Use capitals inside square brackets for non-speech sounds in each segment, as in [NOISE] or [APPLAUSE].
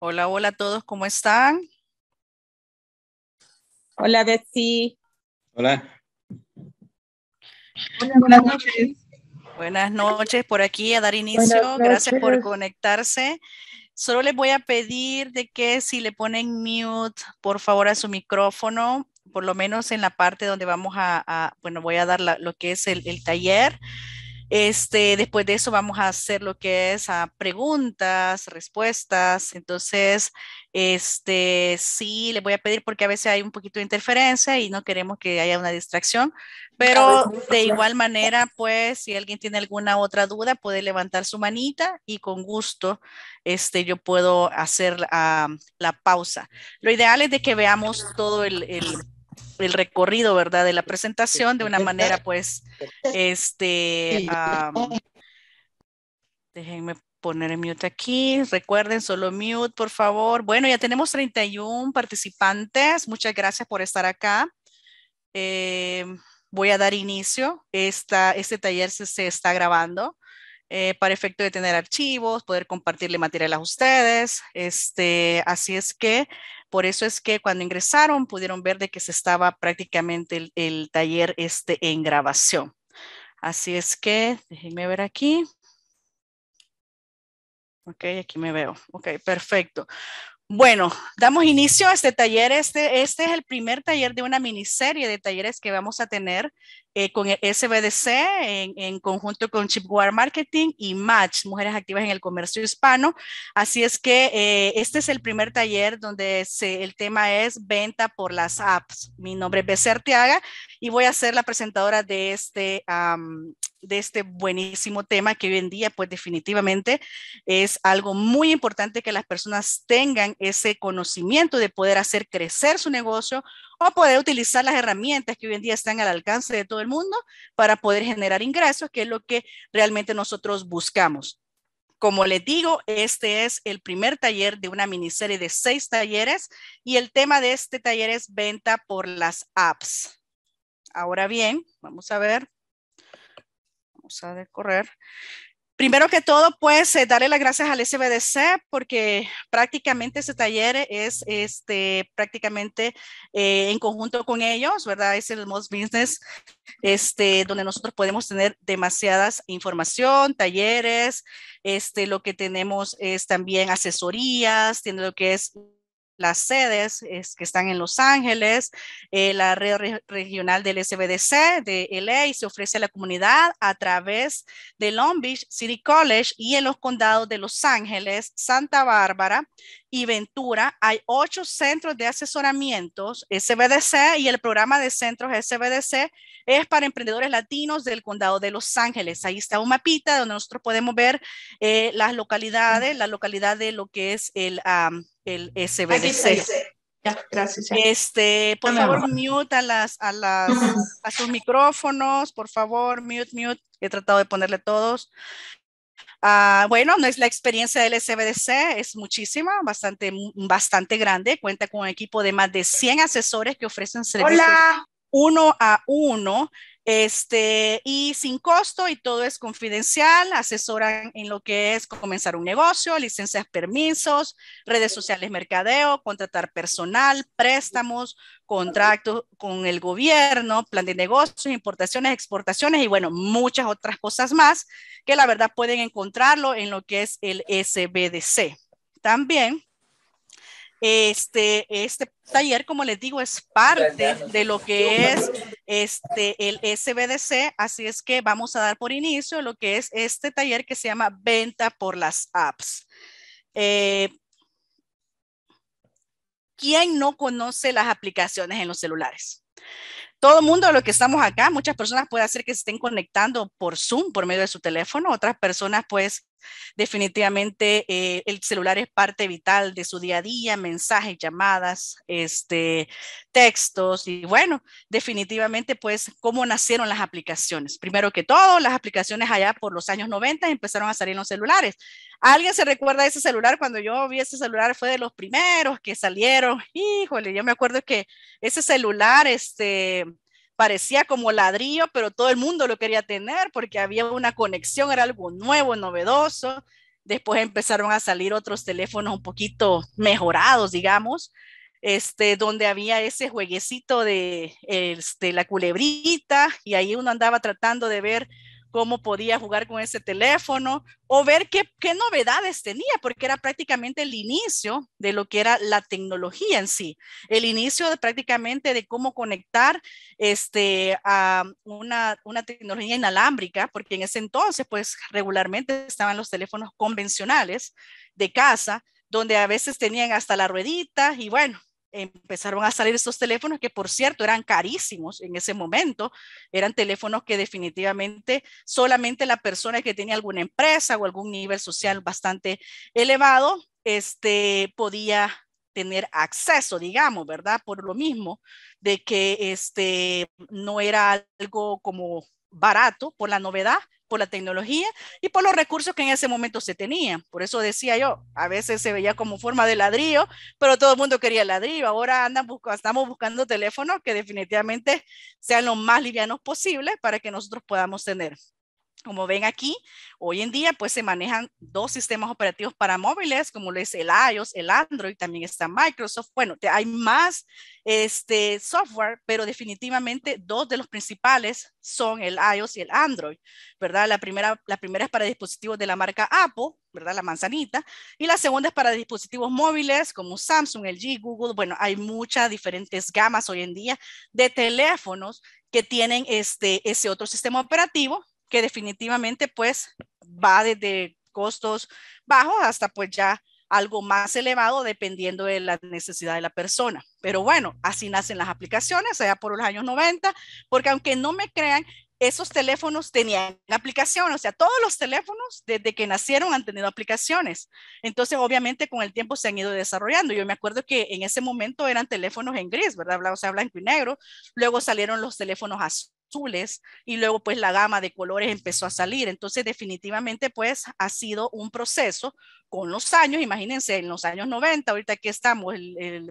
Hola, hola a todos, ¿cómo están? Hola, Betsy. Hola. buenas noches. Buenas noches por aquí a dar inicio. Gracias por conectarse. Solo les voy a pedir de que si le ponen mute, por favor, a su micrófono, por lo menos en la parte donde vamos a, bueno, voy a dar lo que es el taller. Este, después de eso vamos a hacer lo que es a preguntas, respuestas. Entonces, este, sí, le voy a pedir porque a veces hay un poquito de interferencia y no queremos que haya una distracción, pero de igual manera, pues si alguien tiene alguna otra duda, puede levantar su manita y con gusto este, yo puedo hacer la pausa. Lo ideal es de que veamos todo el el recorrido, ¿verdad? De la presentación de una manera, pues, este, déjenme poner en mute aquí. Recuerden, solo mute, por favor. Bueno, ya tenemos 31 participantes. Muchas gracias por estar acá. Eh, voy a dar inicio. Esta, este taller se está grabando. Eh, para efecto de tener archivos, poder compartirle material a ustedes. Este, así es que por eso es que cuando ingresaron pudieron ver de que se estaba prácticamente el, taller este en grabación. Así es que déjenme ver aquí. Ok, aquí me veo. Ok, perfecto. Bueno, damos inicio a este taller. Este, este, es el primer taller de una miniserie de talleres que vamos a tener eh, con el SBDC en, conjunto con Chipware Marketing y Match, Mujeres Activas en el Comercio Hispano. Así es que eh, este es el primer taller donde el tema es venta por las apps. Mi nombre es Bessé y voy a ser la presentadora de este, taller de este buenísimo tema que hoy en día, pues definitivamente es algo muy importante que las personas tengan ese conocimiento de poder hacer crecer su negocio o poder utilizar las herramientas que hoy en día están al alcance de todo el mundo para poder generar ingresos, que es lo que realmente nosotros buscamos. Como les digo, este es el primer taller de una miniserie de seis talleres y el tema de este taller es venta por las apps. Ahora bien, vamos a ver vamos a correr. Primero que todo, pues eh, darle las gracias al SBDC porque prácticamente ese taller es este, prácticamente eh, en conjunto con ellos, ¿verdad? Es el Most Business, este, donde nosotros podemos tener demasiadas información, talleres, este, lo que tenemos es también asesorías, tiene lo que es las sedes es, que están en Los Ángeles, eh, la red regional del SBDC de LA y se ofrece a la comunidad a través de Long Beach City College y en los condados de Los Ángeles, Santa Bárbara y Ventura. Hay ocho centros de asesoramientos SBDC y el programa de centros SBDC es para emprendedores latinos del condado de Los Ángeles. Ahí está un mapita donde nosotros podemos ver eh, las localidades, la localidad de lo que es el el SBDC. gracias. Este, por favor, mute a las, a a sus micrófonos, por favor, mute, mute. He tratado de ponerle todos. Ah, bueno, no es la experiencia del SBDC, es muchísima, bastante, bastante grande. Cuenta con un equipo de más de 100 asesores que ofrecen servicios uno a uno este, y sin costo y todo es confidencial, asesoran en lo que es comenzar un negocio, licencias, permisos, redes sociales, mercadeo, contratar personal, préstamos, contratos con el gobierno, plan de negocios, importaciones, exportaciones y bueno, muchas otras cosas más que la verdad pueden encontrarlo en lo que es el SBDC. También este, este taller, como les digo, es parte de lo que es este, el SBDC, así es que vamos a dar por inicio lo que es este taller que se llama Venta por las Apps. Eh, ¿Quién no conoce las aplicaciones en los celulares? todo el mundo lo que estamos acá, muchas personas puede hacer que se estén conectando por Zoom, por medio de su teléfono, otras personas pues Definitivamente eh, el celular es parte vital de su día a día, mensajes, llamadas, este, textos y bueno, definitivamente pues cómo nacieron las aplicaciones. Primero que todo, las aplicaciones allá por los años 90 empezaron a salir en los celulares. ¿Alguien se recuerda ese celular? Cuando yo vi ese celular fue de los primeros que salieron. Híjole, yo me acuerdo que ese celular, este, parecía como ladrillo, pero todo el mundo lo quería tener porque había una conexión, era algo nuevo, novedoso. Después empezaron a salir otros teléfonos un poquito mejorados, digamos, este, donde había ese jueguecito de este, la culebrita y ahí uno andaba tratando de ver cómo podía jugar con ese teléfono o ver qué, novedades tenía, porque era prácticamente el inicio de lo que era la tecnología en sí, el inicio de prácticamente de cómo conectar este, a una tecnología inalámbrica, porque en ese entonces pues regularmente estaban los teléfonos convencionales de casa, donde a veces tenían hasta la ruedita y bueno, empezaron a salir estos teléfonos que por cierto eran carísimos en ese momento, eran teléfonos que definitivamente solamente la persona que tenía alguna empresa o algún nivel social bastante elevado este podía tener acceso, digamos, ¿verdad? Por lo mismo de que este no era algo como barato por la novedad por la tecnología y por los recursos que en ese momento se tenían. Por eso decía yo, a veces se veía como forma de ladrillo, pero todo el mundo quería ladrillo. Ahora andan estamos buscando teléfonos que definitivamente sean lo más livianos posible para que nosotros podamos tener. Como ven aquí, hoy en día pues se manejan dos sistemas operativos para móviles, como es el iOS, el Android, también está Microsoft. Bueno, hay más este, software, pero definitivamente dos de los principales son el iOS y el Android, ¿verdad? La primera, la primera es para dispositivos de la marca Apple, ¿verdad? La manzanita. Y la segunda es para dispositivos móviles como Samsung, LG, Google. Bueno, hay muchas diferentes gamas hoy en día de teléfonos que tienen este, ese otro sistema operativo que definitivamente pues va desde costos bajos hasta pues ya algo más elevado dependiendo de la necesidad de la persona. Pero bueno, así nacen las aplicaciones allá por los años 90, porque aunque no me crean, esos teléfonos tenían aplicación, o sea, todos los teléfonos desde que nacieron han tenido aplicaciones. Entonces, obviamente, con el tiempo se han ido desarrollando. Yo me acuerdo que en ese momento eran teléfonos en gris, ¿verdad? O sea, blanco y negro. Luego salieron los teléfonos azules azules y luego pues la gama de colores empezó a salir. Entonces definitivamente pues ha sido un proceso con los años, imagínense, en los años 90, ahorita aquí estamos, el, el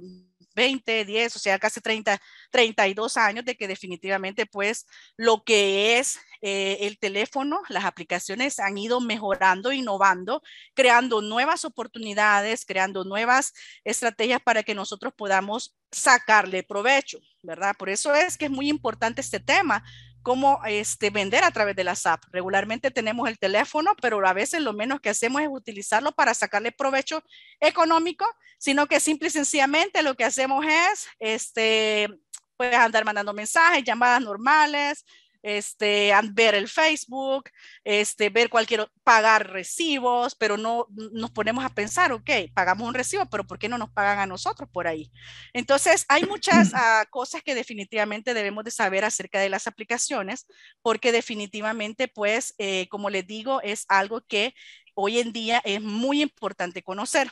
20, 10, o sea, casi 30, 32 años de que definitivamente pues lo que es eh, el teléfono, las aplicaciones han ido mejorando, innovando, creando nuevas oportunidades, creando nuevas estrategias para que nosotros podamos sacarle provecho. ¿verdad? Por eso es que es muy importante este tema, cómo este, vender a través de las apps. Regularmente tenemos el teléfono, pero a veces lo menos que hacemos es utilizarlo para sacarle provecho económico, sino que simple y sencillamente lo que hacemos es, este, puedes andar mandando mensajes, llamadas normales, este, ver el Facebook, este, ver cualquier, pagar recibos, pero no nos ponemos a pensar, ok, pagamos un recibo, pero ¿por qué no nos pagan a nosotros por ahí? Entonces, hay muchas [CLEARS THROAT] ah, cosas que definitivamente debemos de saber acerca de las aplicaciones, porque definitivamente, pues, eh, como les digo, es algo que hoy en día es muy importante conocer.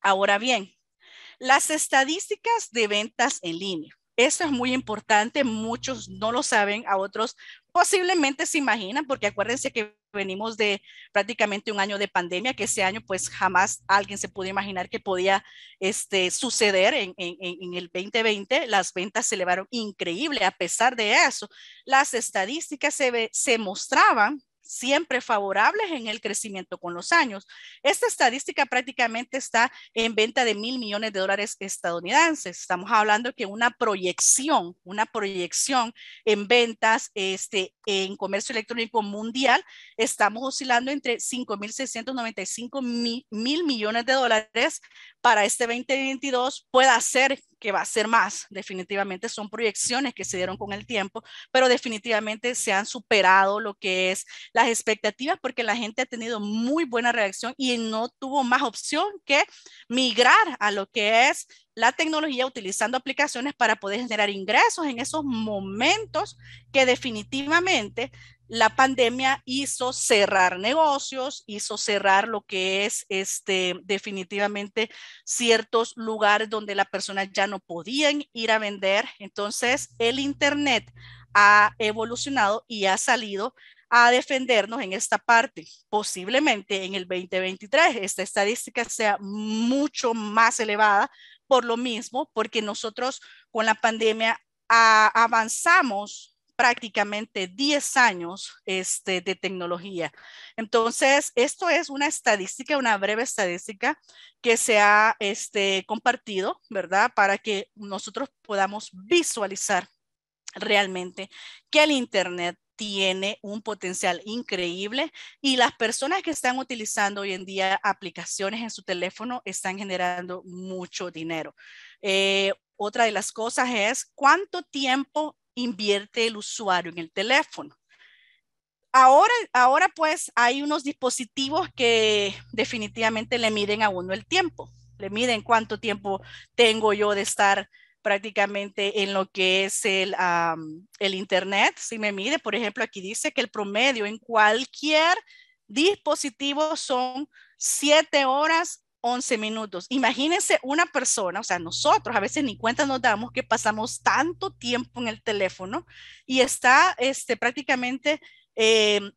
Ahora bien, las estadísticas de ventas en línea eso es muy importante, muchos no lo saben, a otros posiblemente se imaginan, porque acuérdense que venimos de prácticamente un año de pandemia, que ese año pues jamás alguien se pudo imaginar que podía este, suceder en, el 2020. Las ventas se elevaron increíble, a pesar de eso, las estadísticas se, se mostraban siempre favorables en el crecimiento con los años. Esta estadística prácticamente está en venta de mil millones de dólares estadounidenses. Estamos hablando que una proyección, una proyección en ventas este, en comercio electrónico mundial, estamos oscilando entre 5.695 mil, mil millones de dólares para este 2022 pueda ser que va a ser más. Definitivamente son proyecciones que se dieron con el tiempo, pero definitivamente se han superado lo que es las expectativas porque la gente ha tenido muy buena reacción y no tuvo más opción que migrar a lo que es la tecnología utilizando aplicaciones para poder generar ingresos en esos momentos que definitivamente la pandemia hizo cerrar negocios, hizo cerrar lo que es este definitivamente ciertos lugares donde las personas ya no podían ir a vender. Entonces, el internet ha evolucionado y ha salido a defendernos en esta parte. Posiblemente en el 2023 esta estadística sea mucho más elevada por lo mismo, porque nosotros con la pandemia avanzamos prácticamente 10 años este, de tecnología. Entonces, esto es una estadística, una breve estadística que se ha este, compartido, ¿verdad? Para que nosotros podamos visualizar realmente que el Internet tiene un potencial increíble y las personas que están utilizando hoy en día aplicaciones en su teléfono están generando mucho dinero. Eh, otra de las cosas es cuánto tiempo invierte el usuario en el teléfono. Ahora, ahora pues hay unos dispositivos que definitivamente le miden a uno el tiempo, le miden cuánto tiempo tengo yo de estar prácticamente en lo que es el, Internet. Si me mide, por ejemplo, aquí dice que el promedio en cualquier dispositivo son 7 horas 11 minutos. Imagínense una persona, o sea, nosotros a veces ni cuenta nos damos que pasamos tanto tiempo en el teléfono y está este, prácticamente em,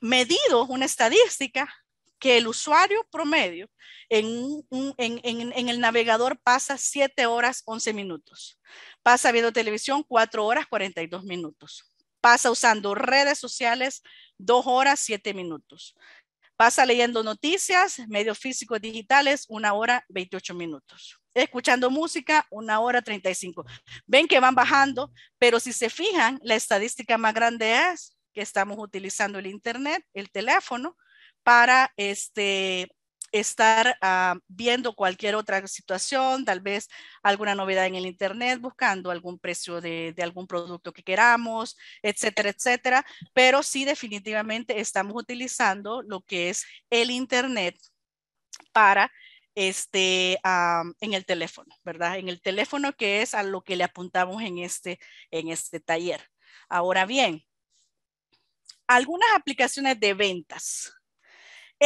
medido una estadística que el usuario promedio en, el navegador pasa 7 horas 11 minutos, pasa viendo televisión 4 horas 42 minutos, pasa usando redes sociales 2 horas 7 minutos, pasa leyendo noticias, medios físicos digitales 1 hora 28 minutos escuchando música, 1 hora 35. Ven que van bajando, pero si se fijan, la estadística más grande es que estamos utilizando el Internet, el teléfono, para este, estar ah, viendo cualquier otra situación, tal vez alguna novedad en el Internet, buscando algún precio de, algún producto que queramos, etcétera, etcétera. Pero sí, definitivamente estamos utilizando lo que es el Internet para este ah, en el teléfono, ¿verdad? En el teléfono que es a lo que le apuntamos en este, en este taller. Ahora bien, algunas aplicaciones de ventas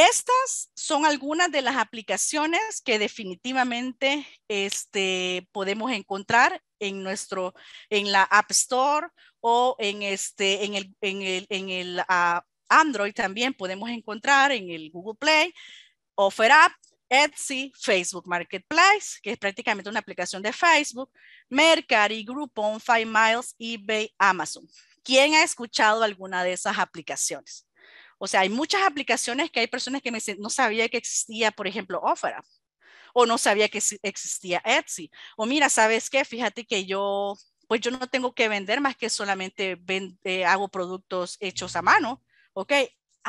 estas son algunas de las aplicaciones que definitivamente este, podemos encontrar en nuestro, en la App Store o en este, el, ah, Android también podemos encontrar en el Google Play, Offer App, Etsy, Facebook Marketplace, que es prácticamente una aplicación de Facebook, Mercari, Groupon, Five Miles, eBay, Amazon. ¿Quién ha escuchado alguna de esas aplicaciones? O sea, hay muchas aplicaciones que hay personas que me dicen, no sabía que existía, por ejemplo, Offera, o no sabía que existía Etsy, o mira, ¿sabes qué? Fíjate que yo, pues yo no tengo que vender más que solamente eh, hago productos hechos a mano, ¿ok?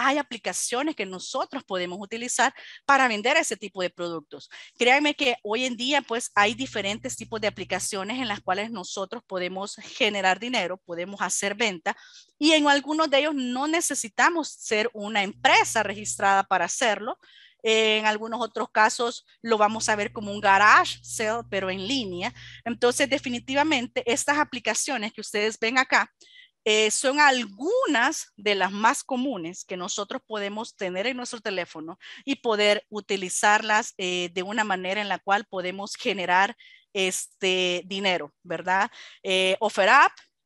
hay aplicaciones que nosotros podemos utilizar para vender ese tipo de productos. Créanme que hoy en día pues hay diferentes tipos de aplicaciones en las cuales nosotros podemos generar dinero, podemos hacer venta y en algunos de ellos no necesitamos ser una empresa registrada para hacerlo. En algunos otros casos lo vamos a ver como un garage sale, pero en línea. Entonces, definitivamente, estas aplicaciones que ustedes ven acá eh, son algunas de las más comunes que nosotros podemos tener en nuestro teléfono y poder utilizarlas eh, de una manera en la cual podemos generar este dinero, ¿verdad? Eh, Offer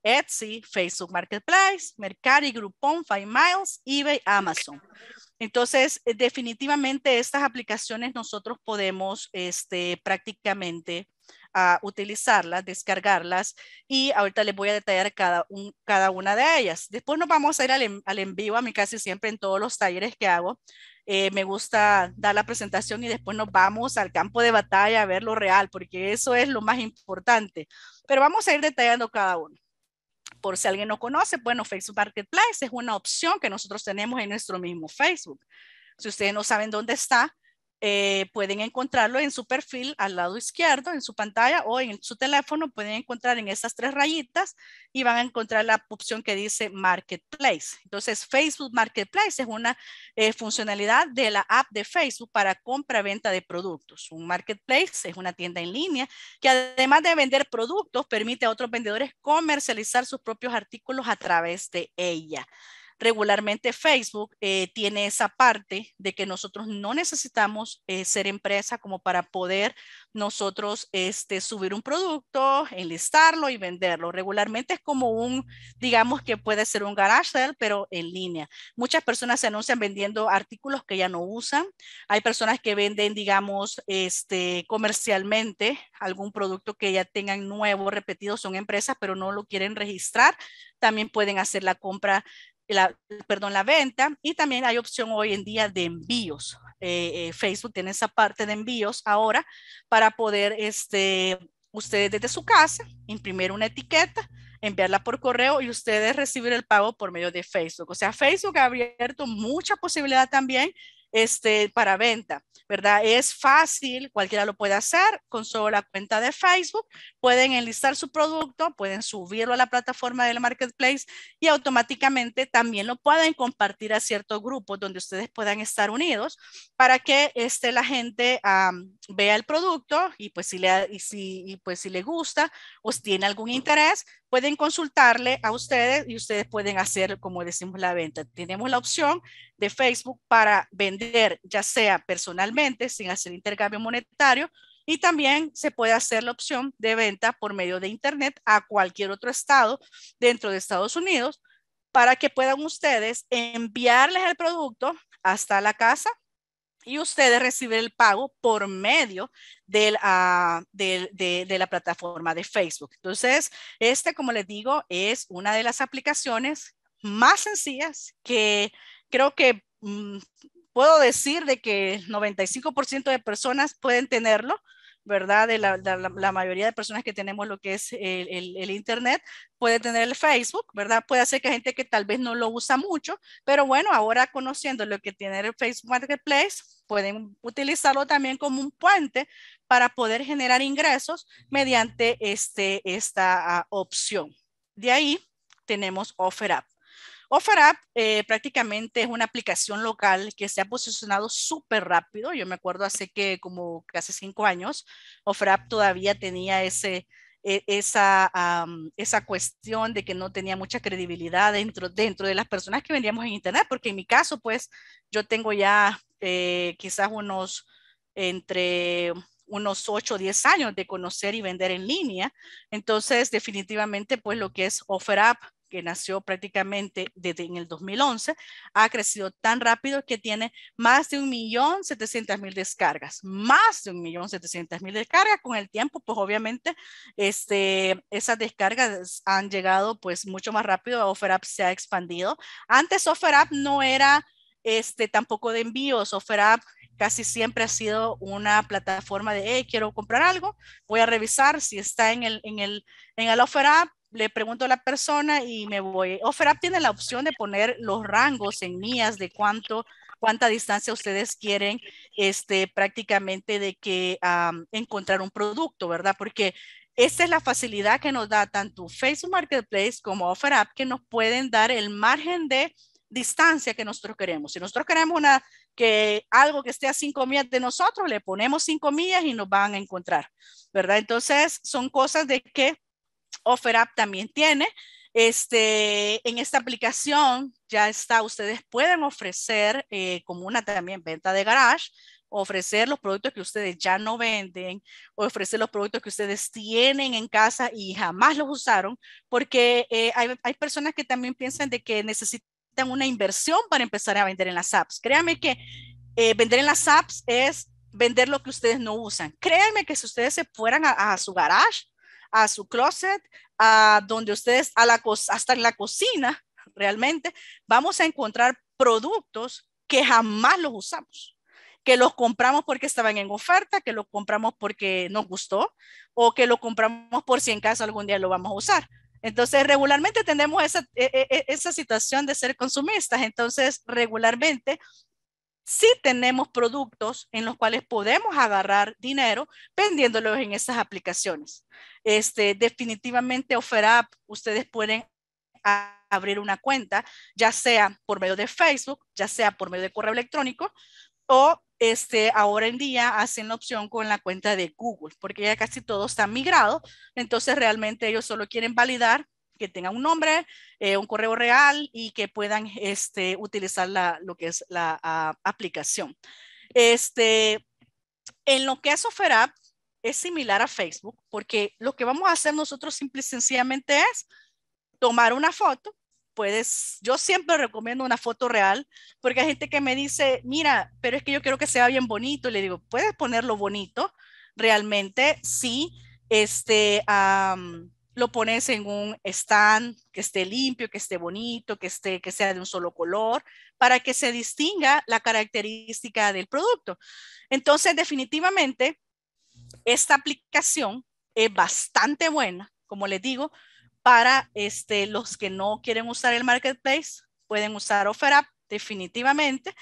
Etsy, Facebook Marketplace, Mercari, Groupon, Five Miles, eBay, Amazon. Entonces, eh, definitivamente estas aplicaciones nosotros podemos este, prácticamente a utilizarlas, descargarlas y ahorita les voy a detallar cada, cada una de ellas. Después nos vamos a ir al, envío en vivo, a mí casi siempre en todos los talleres que hago. Eh, me gusta dar la presentación y después nos vamos al campo de batalla a ver lo real, porque eso es lo más importante. Pero vamos a ir detallando cada uno por si alguien no conoce, bueno, Facebook Marketplace es una opción que nosotros tenemos en nuestro mismo Facebook. Si ustedes no saben dónde está, eh, pueden encontrarlo en su perfil al lado izquierdo, en su pantalla o en su teléfono, pueden encontrar en estas tres rayitas y van a encontrar la opción que dice Marketplace. Entonces, Facebook Marketplace es una eh, funcionalidad de la app de Facebook para compra-venta de productos. Un Marketplace es una tienda en línea que además de vender productos, permite a otros vendedores comercializar sus propios artículos a través de ella regularmente Facebook eh, tiene esa parte de que nosotros no necesitamos eh, ser empresa como para poder nosotros este, subir un producto, enlistarlo y venderlo. Regularmente es como un, digamos que puede ser un garage sale, pero en línea. Muchas personas se anuncian vendiendo artículos que ya no usan. Hay personas que venden, digamos, este, comercialmente algún producto que ya tengan nuevo, repetido, son empresas, pero no lo quieren registrar. También pueden hacer la compra la, perdón, la venta y también hay opción hoy en día de envíos. Eh, eh, Facebook tiene esa parte de envíos ahora para poder este, ustedes desde su casa imprimir una etiqueta, enviarla por correo y ustedes recibir el pago por medio de Facebook. O sea, Facebook ha abierto mucha posibilidad también este, para venta, ¿verdad? Es fácil, cualquiera lo puede hacer con solo la cuenta de Facebook. Pueden enlistar su producto, pueden subirlo a la plataforma del marketplace y automáticamente también lo pueden compartir a ciertos grupos donde ustedes puedan estar unidos para que este, la gente vea el producto y pues si le, si, pues si le gusta o pues, si tiene algún interés, pueden consultarle a ustedes y ustedes pueden hacer, como decimos, la venta. Tenemos la opción de Facebook para vender, ya sea personalmente, sin hacer intercambio monetario, y también se puede hacer la opción de venta por medio de Internet a cualquier otro estado dentro de Estados Unidos para que puedan ustedes enviarles el producto hasta la casa y ustedes reciben el pago por medio ah, de, la plataforma de Facebook. Entonces, este, como les digo, es una de las aplicaciones más sencillas que creo que mm, puedo decir de que 95% de personas pueden tenerlo ¿verdad? De la, mayoría de personas que tenemos lo que es el, Internet, puede tener el Facebook, ¿verdad? Puede ser que gente que tal vez no lo usa mucho, pero bueno, ahora conociendo lo que tiene el Facebook Marketplace, pueden utilizarlo también como un puente para poder generar ingresos mediante este, esta ah, opción. De ahí tenemos OfferUp. OfferUp eh, prácticamente es una aplicación local que se ha posicionado súper rápido. Yo me acuerdo hace que como hace cinco años, OfferUp todavía tenía ese, e, esa, esa cuestión de que no tenía mucha credibilidad dentro, dentro de las personas que vendíamos en Internet, porque en mi caso, pues yo tengo ya eh, quizás unos entre unos 8 o 10 años de conocer y vender en línea. Entonces, definitivamente, pues lo que es OfferUp que nació prácticamente desde en el 2011, ha crecido tan rápido que tiene más de un millón mil descargas, más de un millón mil descargas con el tiempo, pues obviamente este, esas descargas han llegado pues mucho más rápido, OfferUp se ha expandido. Antes OfferUp no era este, tampoco de envíos, OfferUp casi siempre ha sido una plataforma de, hey, quiero comprar algo, voy a revisar si está en el, en el, en el le pregunto a la persona y me voy. OfferUp tiene la opción de poner los rangos en millas de cuánto, cuánta distancia ustedes quieren este, prácticamente de que encontrar un producto, ¿verdad? Porque esta es la facilidad que nos da tanto Facebook Marketplace como OfferUp que nos pueden dar el margen de distancia que nosotros queremos. Si nosotros queremos una, que algo que esté a cinco millas de nosotros, le ponemos cinco millas y nos van a encontrar, ¿verdad? Entonces, son cosas de que OfferUp también tiene. Este, en esta aplicación ya está, ustedes pueden ofrecer eh, como una también venta de garage, ofrecer los productos que ustedes ya no venden, ofrecer los productos que ustedes tienen en casa y jamás los usaron, porque eh, hay, personas que también piensan de que necesitan una inversión para empezar a vender en las apps. Créanme que eh, vender en las apps es vender lo que ustedes no usan. Créanme que si ustedes se fueran a, a su garage, a su closet, a donde ustedes, a la, hasta en la cocina, realmente, vamos a encontrar productos que jamás los usamos, que los compramos porque estaban en oferta, que los compramos porque nos gustó o que lo compramos por si en caso algún día lo vamos a usar. Entonces, regularmente tenemos esa, e, e, e, esa situación de ser consumistas. Entonces, regularmente si tenemos productos en los cuales podemos agarrar dinero vendiéndolos en esas aplicaciones. Este, definitivamente OfferUp, ustedes pueden abrir una cuenta, ya sea por medio de Facebook, ya sea por medio de correo electrónico o este, ahora en día hacen la opción con la cuenta de Google, porque ya casi todo está migrado, entonces realmente ellos solo quieren validar que tengan un nombre, eh, un correo real y que puedan este, utilizar la, lo que es la aplicación. Este, en lo que es OfferUp, es similar a Facebook, porque lo que vamos a hacer nosotros simple y sencillamente es tomar una foto, puedes, yo siempre recomiendo una foto real, porque hay gente que me dice, mira, pero es que yo quiero que sea bien bonito, le digo, puedes ponerlo bonito, realmente, sí, este, lo pones en un stand que esté limpio, que esté bonito, que, esté, que sea de un solo color, para que se distinga la característica del producto. Entonces, definitivamente, esta aplicación es bastante buena, como les digo, para este, los que no quieren usar el marketplace, pueden usar OfferUp, definitivamente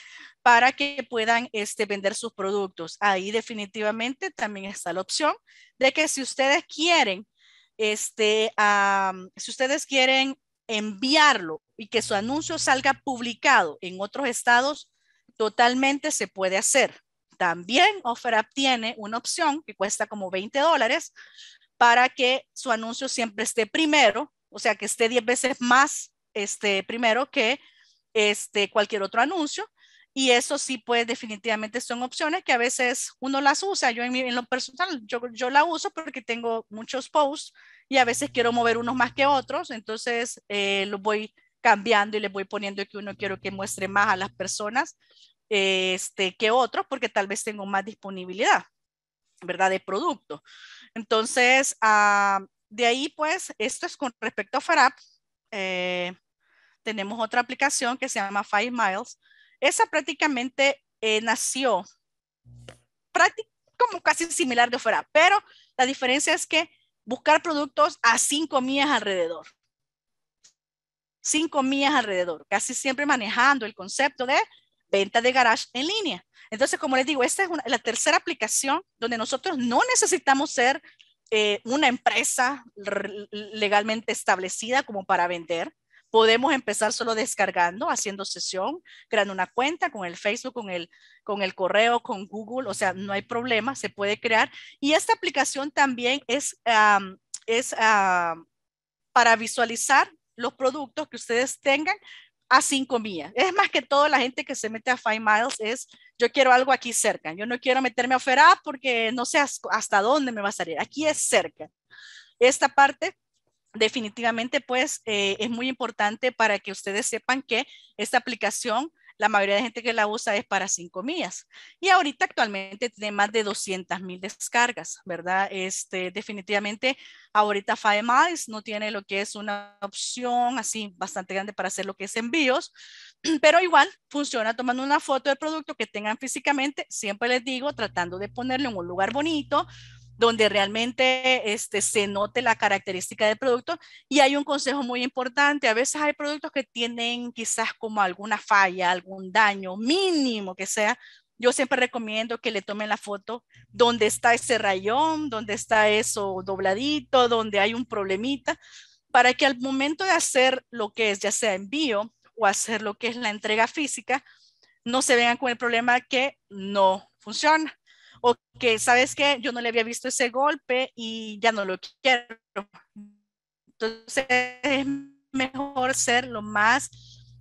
para que puedan este, vender sus productos. Ahí definitivamente también está la opción de que si ustedes quieren este, si ustedes quieren enviarlo y que su anuncio salga publicado en otros estados, totalmente se puede hacer. También OfferUp tiene una opción que cuesta como 20 dólares para que su anuncio siempre esté primero, o sea, que esté 10 veces más este, primero que este, cualquier otro anuncio y eso sí, pues definitivamente son opciones que a veces uno las usa. Yo en, lo personal, yo, la uso porque tengo muchos posts y a veces quiero mover unos más que otros, entonces lo eh, los voy cambiando y les voy poniendo que uno quiero que muestre más a las personas este, que otros porque tal vez tengo más disponibilidad, ¿verdad? De producto. Entonces, ah, de ahí pues, esto es con respecto a FARAP. Eh, tenemos otra aplicación que se llama Five Miles, esa prácticamente eh, nació prácticamente, como casi similar de fuera, pero la diferencia es que buscar productos a cinco millas alrededor. Cinco millas alrededor, casi siempre manejando el concepto de venta de garage en línea. Entonces, como les digo, esta es la tercera aplicación donde nosotros no necesitamos ser eh, una empresa legalmente establecida como para vender. Podemos empezar solo descargando, haciendo sesión, creando una cuenta con el Facebook, con el, con el correo, con Google, o sea, no hay problema, se puede crear. Y esta aplicación también es, es para visualizar los productos que ustedes tengan a cinco millas. Es más que todo la gente que se mete a Five Miles es, yo quiero algo aquí cerca. Yo no quiero meterme a Ferá porque no sé hasta dónde me va a salir. Aquí es cerca. Esta parte definitivamente pues eh, es muy importante para que ustedes sepan que esta aplicación, la mayoría de gente que la usa es para cinco millas. Y ahorita actualmente tiene más de 200 mil descargas, ¿verdad? Este, definitivamente ahorita Five Miles no tiene lo que es una opción así bastante grande para hacer lo que es envíos, [CLEARS THROAT] pero igual funciona tomando una foto del producto que tengan físicamente, siempre les digo, tratando de ponerlo en un lugar bonito, donde realmente este, se note la característica del producto. Y hay un consejo muy importante, a veces hay productos que tienen quizás como alguna falla, algún daño mínimo que sea, yo siempre recomiendo que le tomen la foto donde está ese rayón, donde está eso dobladito, donde hay un problemita, para que al momento de hacer lo que es ya sea envío o hacer lo que es la entrega física, no se vengan con el problema que no funciona o que, ¿sabes qué? Yo no le había visto ese golpe y ya no lo quiero. Entonces, es mejor ser lo más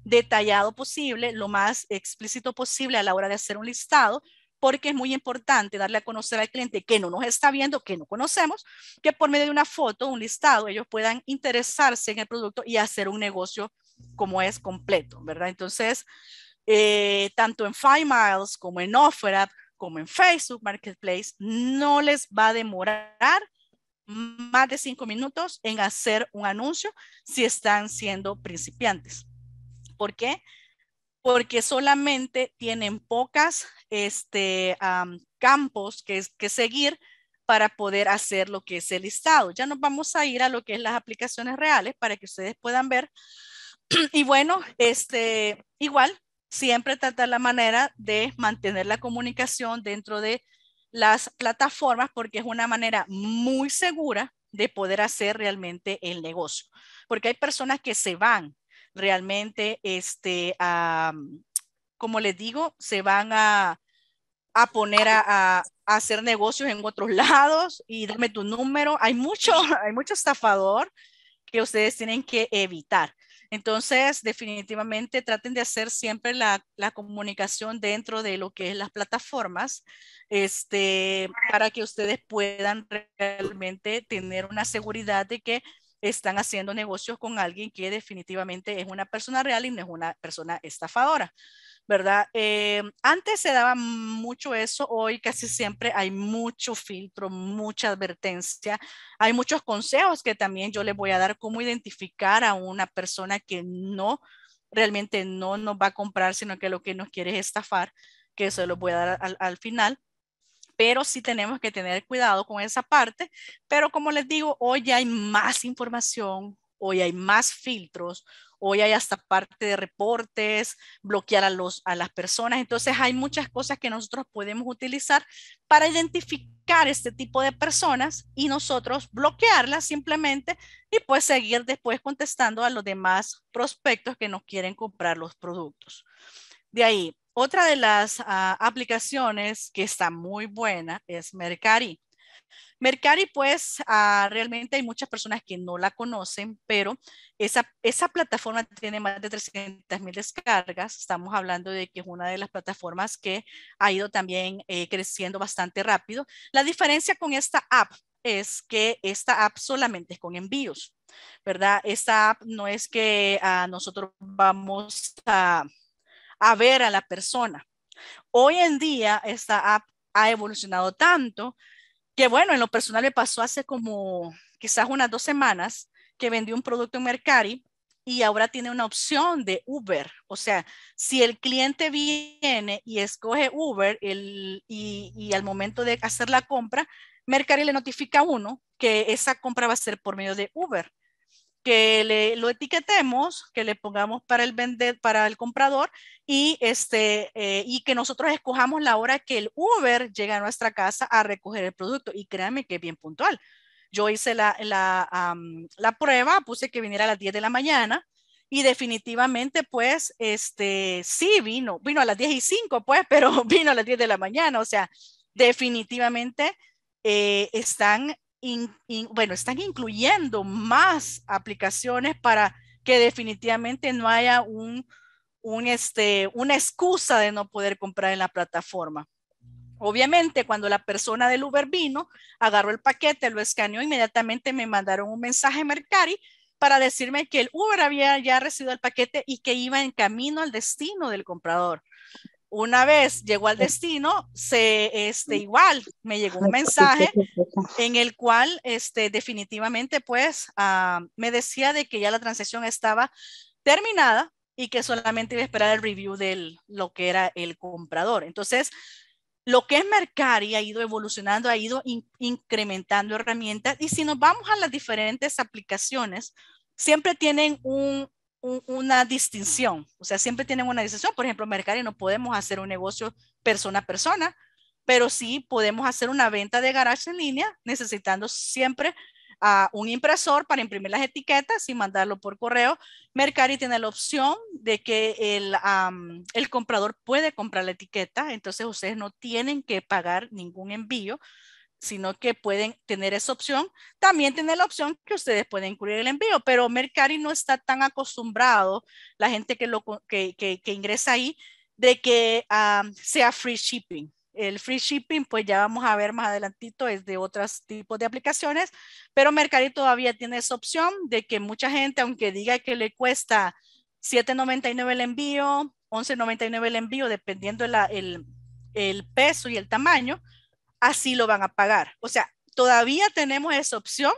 detallado posible, lo más explícito posible a la hora de hacer un listado, porque es muy importante darle a conocer al cliente que no nos está viendo, que no conocemos, que por medio de una foto, un listado, ellos puedan interesarse en el producto y hacer un negocio como es completo, ¿verdad? Entonces, eh, tanto en Five Miles como en OfferUp, como en Facebook Marketplace, no les va a demorar más de cinco minutos en hacer un anuncio si están siendo principiantes. ¿Por qué? Porque solamente tienen pocas este, campos que, que seguir para poder hacer lo que es el listado. Ya nos vamos a ir a lo que es las aplicaciones reales para que ustedes puedan ver. [CLEARS THROAT] Y bueno, este, igual siempre tratar la manera de mantener la comunicación dentro de las plataformas porque es una manera muy segura de poder hacer realmente el negocio. Porque hay personas que se van realmente, este, a, como les digo, se van a, poner a, a, hacer negocios en otros lados y dame tu número. Hay mucho, [LAUGHS] hay mucho estafador que ustedes tienen que evitar. Entonces, definitivamente traten de hacer siempre la, comunicación dentro de lo que es las plataformas, este, para que ustedes puedan realmente tener una seguridad de que están haciendo negocios con alguien que definitivamente es una persona real y no es una persona estafadora. ¿verdad? Eh, antes se daba mucho eso, hoy casi siempre hay mucho filtro, mucha advertencia, hay muchos consejos que también yo les voy a dar cómo identificar a una persona que no, realmente no nos va a comprar, sino que lo que nos quiere es estafar, que eso lo voy a dar al, al final pero sí tenemos que tener cuidado con esa parte. Pero como les digo, hoy hay más información, hoy hay más filtros, hoy hay hasta parte de reportes, bloquear a, los, a las personas, entonces hay muchas cosas que nosotros podemos utilizar para identificar este tipo de personas y nosotros bloquearlas simplemente y pues seguir después contestando a los demás prospectos que nos quieren comprar los productos. De ahí, otra de las ah, aplicaciones que está muy buena es Mercari. Mercari, pues ah, realmente hay muchas personas que no la conocen, pero esa, plataforma tiene más de 300 mil descargas. Estamos hablando de que es una de las plataformas que ha ido también eh, creciendo bastante rápido. La diferencia con esta app es que esta app solamente es con envíos, ¿verdad? Esta app no es que a ah, nosotros vamos a, a ver a la persona. Hoy en día esta app ha evolucionado tanto que bueno, en lo personal me pasó hace como quizás unas dos semanas que vendí un producto en Mercari y ahora tiene una opción de Uber. O sea, si el cliente viene y escoge Uber y, y, al momento de hacer la compra, Mercari le notifica a uno que esa compra va a ser por medio de Uber que le, lo etiquetemos, que le pongamos para el vender, para el comprador y este eh, y que nosotros escojamos la hora que el Uber llega a nuestra casa a recoger el producto y créanme que es bien puntual. Yo hice la, la, la prueba, puse que viniera a las 10 de la mañana y definitivamente pues este sí vino, vino a las 10 y 5 pues, pero [LAUGHS] vino a las 10 de la mañana, o sea, definitivamente eh, están bueno, están incluyendo más aplicaciones para que definitivamente no haya un este, una excusa de no poder comprar en la plataforma. Obviamente, cuando la persona del Uber vino, agarró el paquete, lo escaneó, inmediatamente me mandaron un mensaje Mercari para decirme que el Uber había ya recibido el paquete y que iba en camino al destino del comprador una vez llegó al destino, se, este, igual me llegó un mensaje en el cual este, definitivamente pues ah, me decía de que ya la transacción estaba terminada y que solamente iba a esperar el review de lo que era el comprador. Entonces, lo que es Mercari ha ido evolucionando, ha ido incrementando herramientas y si nos vamos a las diferentes aplicaciones, siempre tienen un, una distinción, o sea, siempre tienen una distinción. Por ejemplo, Mercari no podemos hacer un negocio persona a persona, pero sí podemos hacer una venta de garaje en línea, necesitando siempre a un impresor para imprimir las etiquetas y mandarlo por correo. Mercari tiene la opción de que el, el comprador puede comprar la etiqueta, entonces ustedes no tienen que pagar ningún envío, sino que pueden tener esa opción. También tiene la opción que ustedes pueden incluir el envío, pero Mercari no está tan acostumbrado, la gente que, lo, que, ingresa ahí, de que sea free shipping. El free shipping, pues ya vamos a ver más adelantito, es de otros tipos de aplicaciones, pero Mercari todavía tiene esa opción de que mucha gente, aunque diga que le cuesta 7.99 el envío, 11.99 el envío, dependiendo el peso y el tamaño, así lo van a pagar. O sea, todavía tenemos esa opción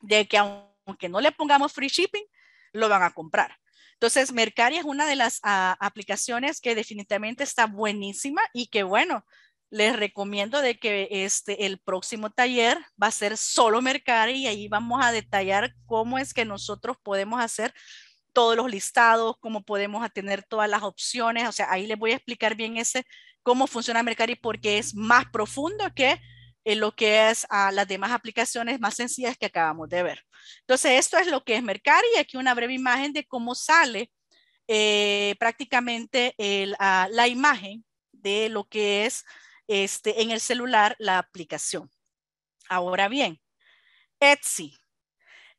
de que aunque no le pongamos free shipping, lo van a comprar. Entonces, Mercari es una de las ah, aplicaciones que definitivamente está buenísima y que bueno, les recomiendo de que este, el próximo taller va a ser solo Mercari y ahí vamos a detallar cómo es que nosotros podemos hacer todos los listados, cómo podemos tener todas las opciones, o sea, ahí les voy a explicar bien ese cómo funciona Mercari porque es más profundo que eh, lo que es ah, las demás aplicaciones más sencillas que acabamos de ver. Entonces, esto es lo que es Mercari. y Aquí una breve imagen de cómo sale eh, prácticamente ah, la imagen de lo que es este, en el celular la aplicación. Ahora bien, Etsy.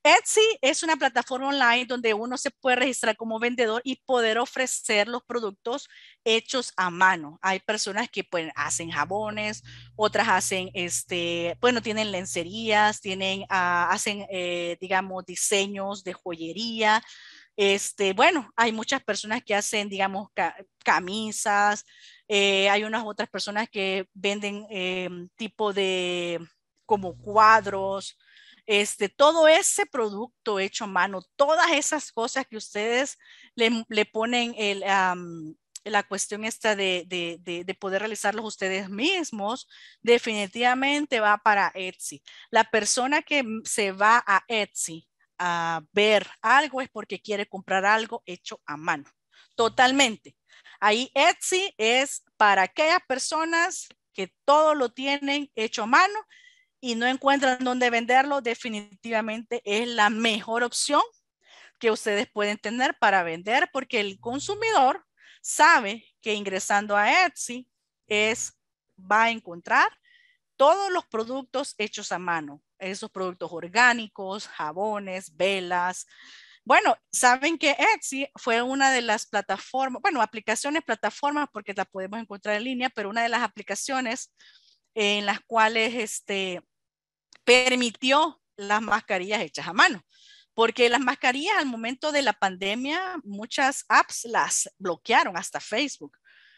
Etsy es una plataforma online donde uno se puede registrar como vendedor y poder ofrecer los productos hechos a mano. Hay personas que pues, hacen jabones, otras hacen, este, bueno, tienen lencerías, tienen, ah, hacen, eh, digamos, diseños de joyería. Este, bueno, hay muchas personas que hacen, digamos, camisas. Eh, hay unas otras personas que venden em, tipo de como cuadros este, todo ese producto hecho a mano, todas esas cosas que ustedes le, le ponen la cuestión esta de, de, de, de, poder realizarlos ustedes mismos, definitivamente va para Etsy. La persona que se va a Etsy a ver algo es porque quiere comprar algo hecho a mano, totalmente. Ahí Etsy es para aquellas personas que todo lo tienen hecho a mano y no encuentran dónde venderlo, definitivamente es la mejor opción que ustedes pueden tener para vender porque el consumidor sabe que ingresando a Etsy es va a encontrar todos los productos hechos a mano, esos productos orgánicos, jabones, velas. Bueno, saben que Etsy fue una de las plataformas, bueno, aplicaciones, plataformas, porque la podemos encontrar en línea, pero una de las aplicaciones en las cuales este, permitió las mascarillas hechas a mano, porque las mascarillas al momento de la pandemia, muchas apps las bloquearon, hasta Facebook.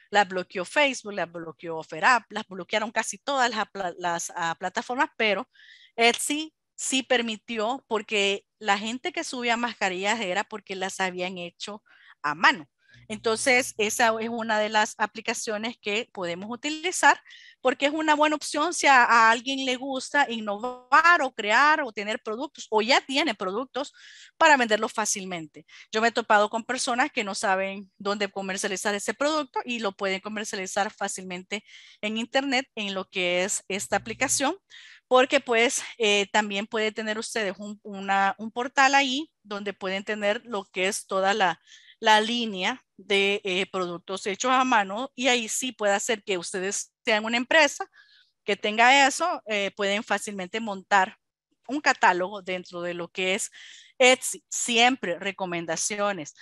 Las bloqueó Facebook, las bloqueó FairApp, las bloquearon casi todas las, ah, plataformas, pero Etsy sí permitió porque la gente que subía mascarillas era porque las habían hecho a mano. Entonces, esa es una de las aplicaciones que podemos utilizar porque es una buena opción si a, alguien le gusta innovar o crear o tener productos o ya tiene productos para venderlos fácilmente. Yo me he topado con personas que no saben dónde comercializar ese producto y lo pueden comercializar fácilmente en Internet en lo que es esta aplicación porque pues eh, también puede tener ustedes un portal ahí donde pueden tener lo que es toda la la línea de eh, productos hechos a mano y ahí sí puede hacer que ustedes sean una empresa que tenga eso, eh, pueden fácilmente montar un catálogo dentro de lo que es Etsy, siempre recomendaciones,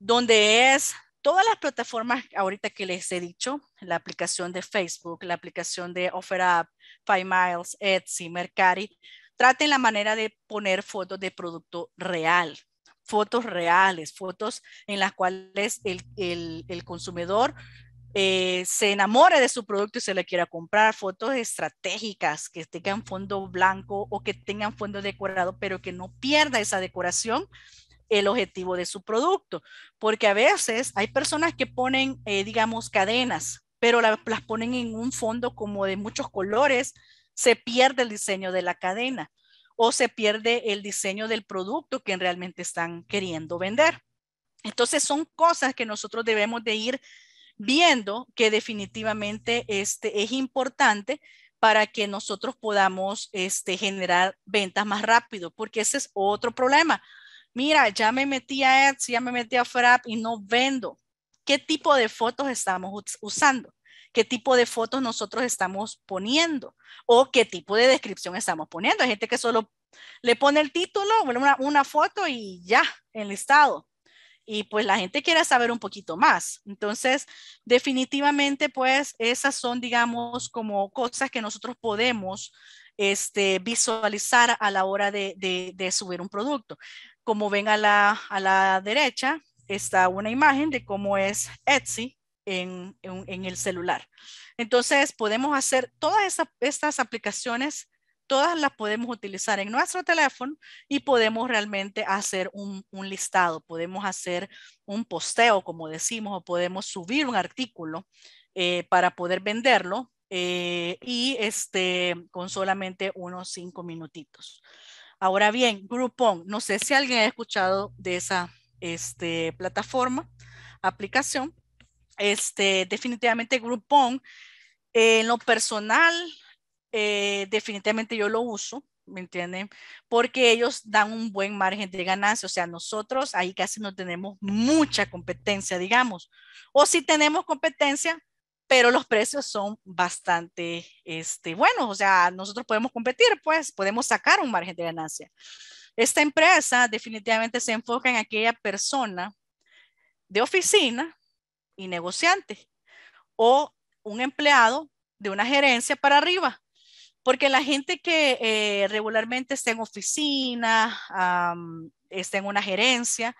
donde es todas las plataformas ahorita que les he dicho, la aplicación de Facebook, la aplicación de OfferUp, Five Miles, Etsy, Mercari, traten la manera de poner fotos de producto real, fotos reales, fotos en las cuales el, el, consumidor eh, se enamore de su producto y se le quiera comprar, fotos estratégicas que tengan fondo blanco o que tengan fondo decorado, pero que no pierda esa decoración el objetivo de su producto, porque a veces hay personas que ponen, eh, digamos, cadenas, pero las ponen en un fondo como de muchos colores, se pierde el diseño de la cadena o se pierde el diseño del producto que realmente están queriendo vender. Entonces son cosas que nosotros debemos de ir viendo que definitivamente este es importante para que nosotros podamos este, generar ventas más rápido, porque ese es otro problema. Mira, ya me metí a Etsy, ya me metí a Frap y no vendo. ¿Qué tipo de fotos estamos usando? qué tipo de fotos nosotros estamos poniendo o qué tipo de descripción estamos poniendo. Hay gente que solo le pone el título, una, foto y ya, el listado. Y pues la gente quiere saber un poquito más. Entonces, definitivamente, pues esas son, digamos, como cosas que nosotros podemos este, visualizar a la hora de, subir un producto. Como ven a la, a la derecha, está una imagen de cómo es Etsy en, el celular. Entonces, podemos hacer todas esas, estas aplicaciones, todas las podemos utilizar en nuestro teléfono y podemos realmente hacer un, un listado, podemos hacer un posteo, como decimos, o podemos subir un artículo eh, para poder venderlo eh, y este, con solamente unos cinco minutitos. Ahora bien, Groupon, no sé si alguien ha escuchado de esa este, plataforma, aplicación, este, definitivamente Groupon, eh, en lo personal, eh, definitivamente yo lo uso, ¿me entienden? Porque ellos dan un buen margen de ganancia, o sea, nosotros ahí casi no tenemos mucha competencia, digamos, o si tenemos competencia, pero los precios son bastante este, buenos, o sea, nosotros podemos competir, pues podemos sacar un margen de ganancia. Esta empresa definitivamente se enfoca en aquella persona de oficina y negociante o un empleado de una gerencia para arriba. Porque la gente que eh, regularmente está en oficina, está en una gerencia,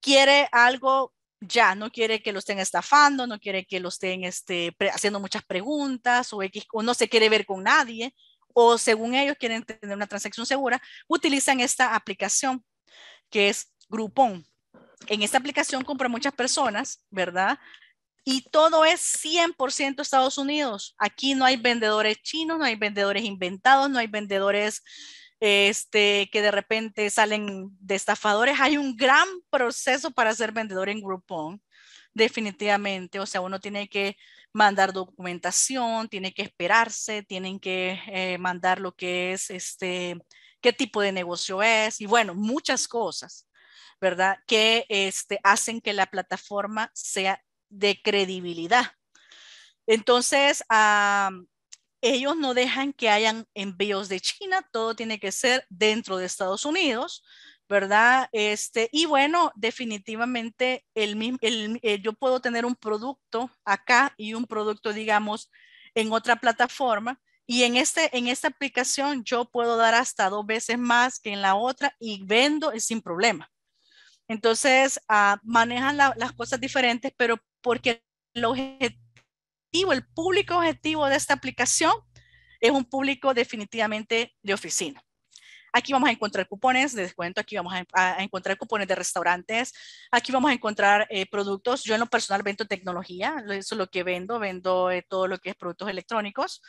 quiere algo ya, no quiere que lo estén estafando, no quiere que lo estén este, haciendo muchas preguntas o, X, o no se quiere ver con nadie o según ellos quieren tener una transacción segura, utilizan esta aplicación que es Groupon en esta aplicación compra muchas personas, ¿verdad? Y todo es 100% Estados Unidos. Aquí no hay vendedores chinos, no hay vendedores inventados, no hay vendedores este, que de repente salen de estafadores. Hay un gran proceso para ser vendedor en Groupon, definitivamente. O sea, uno tiene que mandar documentación, tiene que esperarse, tienen que eh, mandar lo que es, este, qué tipo de negocio es y bueno, muchas cosas. ¿verdad? Que este, hacen que la plataforma sea de credibilidad. Entonces, ah, ellos no dejan que hayan envíos de China, todo tiene que ser dentro de Estados Unidos, ¿verdad? Este, y bueno, definitivamente eh, yo puedo tener un producto acá y un producto, digamos, en otra plataforma. Y en, este, en esta aplicación yo puedo dar hasta dos veces más que en la otra y vendo sin problema. Entonces, ah, manejan las cosas diferentes, pero porque el objetivo, el público objetivo de esta aplicación es un público definitivamente de oficina. Aquí vamos a encontrar cupones de descuento, aquí vamos a, encontrar cupones de restaurantes, aquí vamos a encontrar eh, productos. Yo en lo personal vendo tecnología, eso es lo que vendo, vendo eh, todo lo que es productos electrónicos.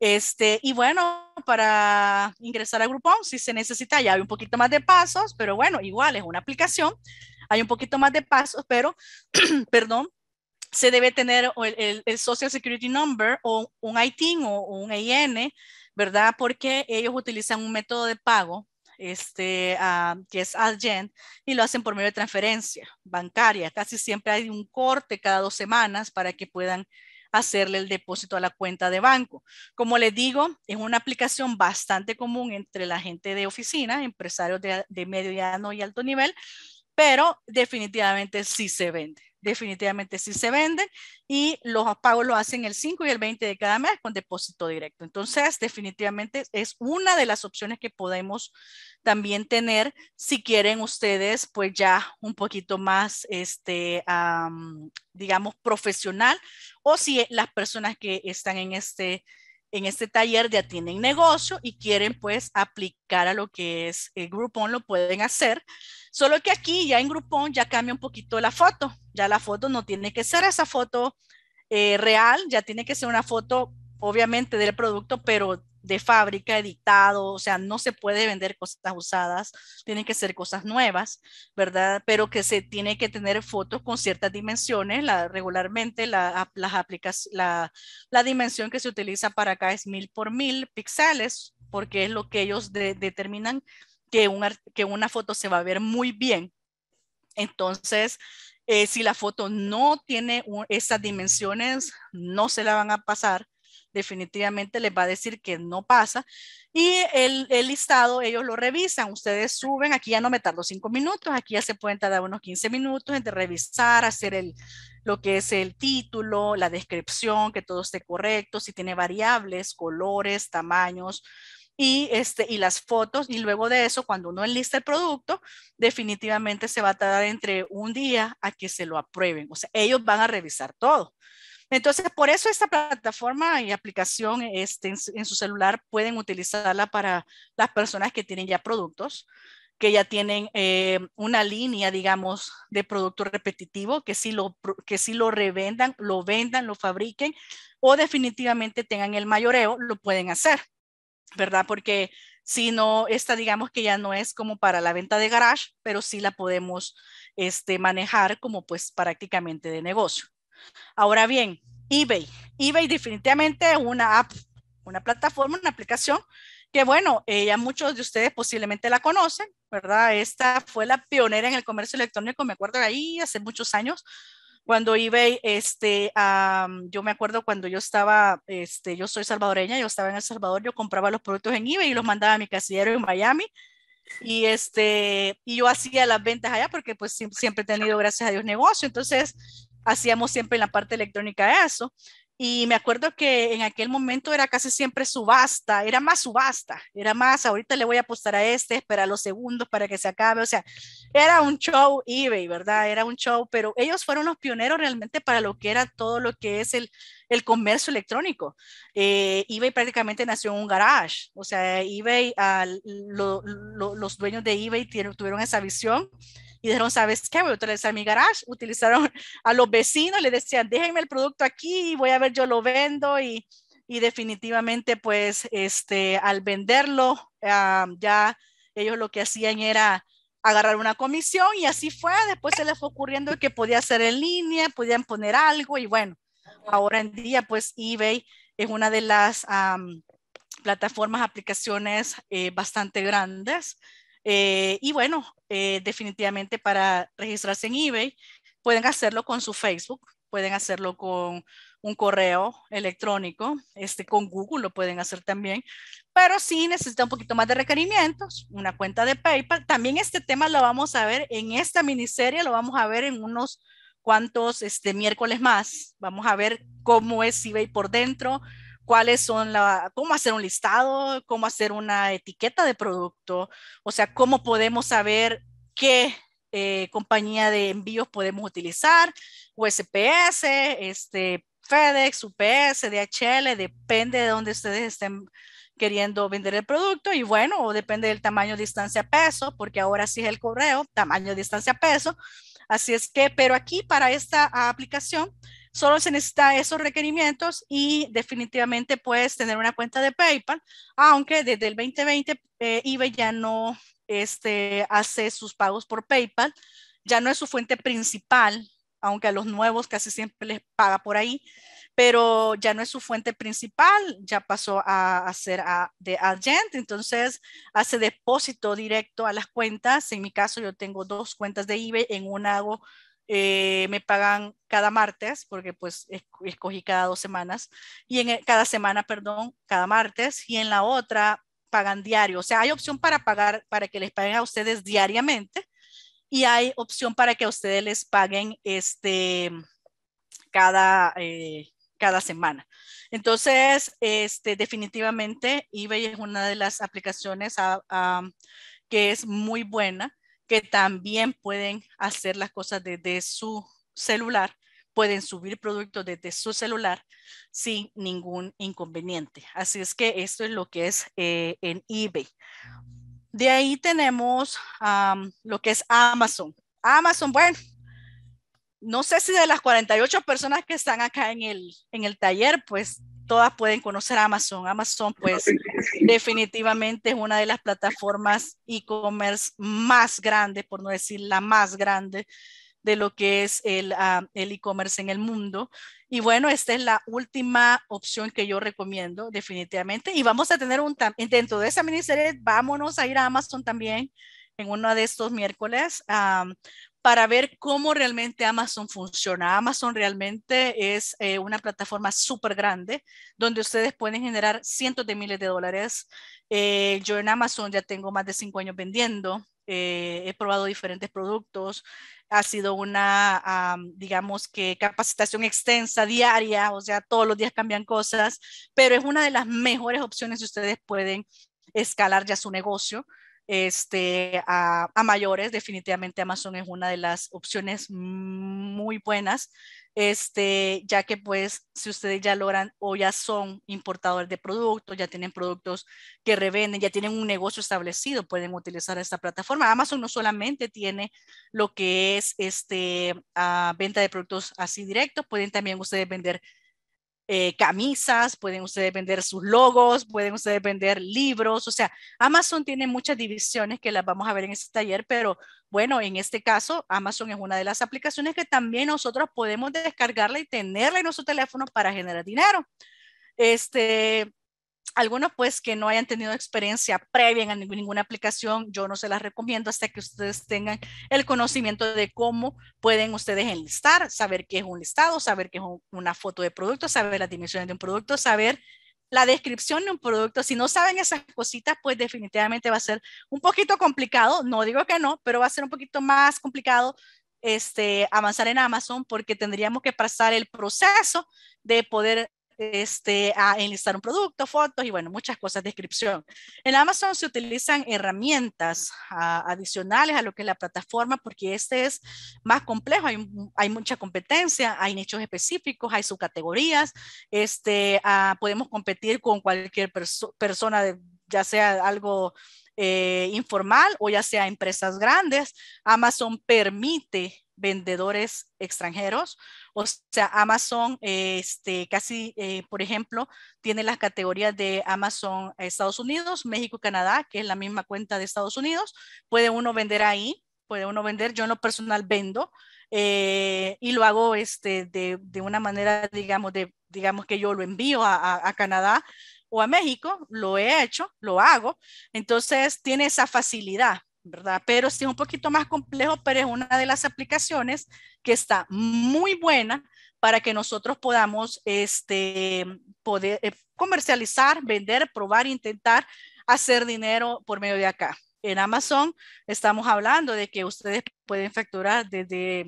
Este, y bueno, para ingresar a Groupon, si se necesita, ya hay un poquito más de pasos, pero bueno, igual es una aplicación, hay un poquito más de pasos, pero, [CLEARS THROAT] perdón, se debe tener el, Social Security Number o un ITIN o, un EIN, ¿verdad? Porque ellos utilizan un método de pago este, ah, que es Algen, y lo hacen por medio de transferencia bancaria. Casi siempre hay un corte cada dos semanas para que puedan hacerle el depósito a la cuenta de banco. Como les digo, es una aplicación bastante común entre la gente de oficina, empresarios de, medio mediano y alto nivel, pero definitivamente sí se vende definitivamente sí se venden y los pagos lo hacen el 5 y el 20 de cada mes con depósito directo. Entonces, definitivamente es una de las opciones que podemos también tener si quieren ustedes pues ya un poquito más, este, digamos, profesional o si las personas que están en este en este taller ya tienen negocio y quieren pues aplicar a lo que es el eh, Groupon, lo pueden hacer. Solo que aquí ya en Groupon ya cambia un poquito la foto. Ya la foto no tiene que ser esa foto eh, real, ya tiene que ser una foto obviamente del producto, pero de fábrica, editado, o sea, no se puede vender cosas usadas, tienen que ser cosas nuevas, ¿verdad? Pero que se tiene que tener fotos con ciertas dimensiones, la, regularmente la, las aplicas, la, dimensión que se utiliza para acá es mil por mil píxeles, porque es lo que ellos determinan que, un, que una foto se va a ver muy bien. Entonces, eh, si la foto no tiene esas dimensiones, no se la van a pasar definitivamente les va a decir que no pasa. Y el, listado, ellos lo revisan, ustedes suben, aquí ya no me tardo cinco minutos, aquí ya se pueden tardar unos 15 minutos entre revisar, hacer el, lo que es el título, la descripción, que todo esté correcto, si tiene variables, colores, tamaños, y, este, y las fotos. Y luego de eso, cuando uno enlista el producto, definitivamente se va a tardar entre un día a que se lo aprueben. O sea, ellos van a revisar todo. Entonces, por eso esta plataforma y aplicación este, en, su celular pueden utilizarla para las personas que tienen ya productos, que ya tienen eh, una línea, digamos, de producto repetitivo, que sí, lo, que sí lo revendan, lo vendan, lo fabriquen o definitivamente tengan el mayoreo, lo pueden hacer, ¿verdad? Porque si no, esta digamos que ya no es como para la venta de garage, pero sí la podemos este, manejar como pues prácticamente de negocio. Ahora bien, eBay. eBay definitivamente es una app, una plataforma, una aplicación que bueno, eh, ya muchos de ustedes posiblemente la conocen, ¿verdad? Esta fue la pionera en el comercio electrónico, me acuerdo de ahí hace muchos años, cuando eBay, este, yo me acuerdo cuando yo estaba, este, yo soy salvadoreña, yo estaba en El Salvador, yo compraba los productos en eBay y los mandaba a mi casillero en Miami y este yo hacía las ventas allá porque pues siempre he tenido gracias a Dios negocio entonces hacíamos siempre en la parte electrónica eso y me acuerdo que en aquel momento era casi siempre subasta, era más subasta, era más, ahorita le voy a apostar a este, espera los segundos para que se acabe, o sea, era un show eBay, ¿verdad? Era un show, pero ellos fueron los pioneros realmente para lo que era todo lo que es el, comercio electrónico. Eh, eBay prácticamente nació en un garage, o sea, eBay, los dueños de eBay tuvieron esa visión y dijeron, ¿sabes qué? Voy a utilizar mi garage. Utilizaron [LAUGHS] a los vecinos, le decían, déjenme el producto aquí y voy a ver, yo lo vendo y, definitivamente pues este, al venderlo ah, ya ellos lo que hacían era agarrar una comisión y así fue. Después se les fue ocurriendo que podía hacer en línea, podían poner algo y bueno, ahora en día pues eBay es una de las plataformas, aplicaciones eh, bastante grandes eh, y bueno, eh, definitivamente para registrarse en eBay, pueden hacerlo con su Facebook, pueden hacerlo con un correo electrónico, este, con Google lo pueden hacer también, pero sí necesita un poquito más de requerimientos, una cuenta de PayPal. También este tema lo vamos a ver en esta miniserie, lo vamos a ver en unos cuantos este, miércoles más. Vamos a ver cómo es eBay por dentro, cuáles son la, cómo hacer un listado, cómo hacer una etiqueta de producto, o sea, cómo podemos saber qué eh, compañía de envíos podemos utilizar, USPS, este, FedEx, UPS, DHL, depende de dónde ustedes estén queriendo vender el producto y bueno, depende del tamaño, distancia, peso, porque ahora sí es el correo, tamaño, distancia, peso. Así es que, pero aquí para esta aplicación Solo se necesitan esos requerimientos y definitivamente puedes tener una cuenta de PayPal, aunque desde el 2020 eh, eBay ya no este, hace sus pagos por PayPal, ya no es su fuente principal, aunque a los nuevos casi siempre les paga por ahí, pero ya no es su fuente principal, ya pasó a, ser de agent, entonces hace depósito directo a las cuentas. En mi caso, yo tengo dos cuentas de eBay, en una hago eh, me pagan cada martes, porque pues escogí cada dos semanas, y en eh, cada semana, perdón, cada martes, y en la otra pagan diario. O sea, hay opción para pagar, para que les paguen a ustedes diariamente, y hay opción para que a ustedes les paguen este, cada, eh, cada semana. Entonces, este, definitivamente eBay es una de las aplicaciones ah, ah, que es muy buena que también pueden hacer las cosas desde su celular, pueden subir productos desde su celular sin ningún inconveniente. Así es que esto es lo que es eh, en eBay. De ahí tenemos lo que es Amazon. Amazon, bueno, no sé si de las 48 personas que están acá en el, en el taller, pues todas pueden conocer Amazon. Amazon, pues, definitivamente es una de las plataformas e-commerce más grandes, por no decir la más grande de lo que es ah, el e-commerce en el mundo. Y bueno, esta es la última opción que yo recomiendo definitivamente. Y vamos a tener un, dentro de esa miniserie, vámonos a ir a Amazon también en uno de estos miércoles para ver cómo realmente Amazon funciona. Amazon realmente es eh, una plataforma súper grande donde ustedes pueden generar cientos de miles de dólares. Eh, yo en Amazon ya tengo más de cinco años vendiendo. Eh, he probado diferentes productos. Ha sido una, digamos que, capacitación extensa, diaria, o sea, todos los días cambian cosas, pero es una de las mejores opciones si ustedes pueden escalar ya su negocio este, a, mayores, definitivamente Amazon es una de las opciones muy buenas, este, ya que pues si ustedes ya logran o ya son importadores de productos, ya tienen productos que revenden, ya tienen un negocio establecido, pueden utilizar esta plataforma. Amazon no solamente tiene lo que es este, ah, venta de productos así directo, pueden también ustedes vender eh, camisas, pueden ustedes vender sus logos, pueden ustedes vender libros, o sea, Amazon tiene muchas divisiones que las vamos a ver en este taller, pero bueno, en este caso, Amazon es una de las aplicaciones que también nosotros podemos descargarla y tenerla en nuestro teléfono para generar dinero. Este, algunos pues que no hayan tenido experiencia previa en ninguna aplicación, yo no se las recomiendo hasta que ustedes tengan el conocimiento de cómo pueden ustedes enlistar, saber qué es un listado, saber qué es una foto de producto, saber las dimensiones de un producto, saber la descripción de un producto. Si no saben esas cositas, pues definitivamente va a ser un poquito complicado, no digo que no, pero va a ser un poquito más complicado este, avanzar en Amazon porque tendríamos que pasar el proceso de poder este, a enlistar un producto, fotos y bueno, muchas cosas, de descripción. En Amazon se utilizan herramientas ah, adicionales a lo que es la plataforma porque este es más complejo, hay, mucha competencia, hay nichos específicos, hay subcategorías, este, ah, podemos competir con cualquier persona, ya sea algo... Eh, informal o ya sea empresas grandes, Amazon permite vendedores extranjeros. O sea, Amazon, este, casi, eh, por ejemplo, tiene las categorías de Amazon Estados Unidos, México Canadá, que es la misma cuenta de Estados Unidos. Puede uno vender ahí, puede uno vender. Yo en lo personal vendo eh, y lo hago este, de, una manera, digamos, de, digamos que yo lo envío a Canadá o a México, lo he hecho, lo hago. Entonces, tiene esa facilidad pero sí es un poquito más complejo, pero es una de las aplicaciones que está muy buena para que nosotros podamos este, poder eh, comercializar, vender, probar, intentar hacer dinero por medio de acá. En Amazon estamos hablando de que ustedes pueden facturar desde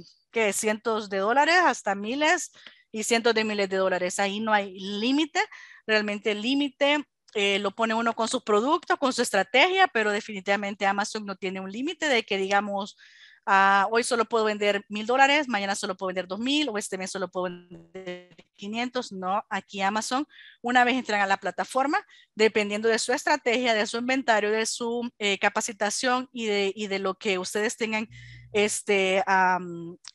cientos de dólares hasta miles y cientos de miles de dólares. Ahí no hay límite, realmente límite eh, lo pone uno con su productos, con su estrategia, pero definitivamente Amazon no tiene un límite de que digamos, ah, hoy solo puedo vender mil dólares, mañana solo puedo vender dos mil o este mes solo puedo vender 500. No, aquí Amazon, una vez entran a la plataforma, dependiendo de su estrategia, de su inventario, de su eh, capacitación y de, y de lo que ustedes tengan este,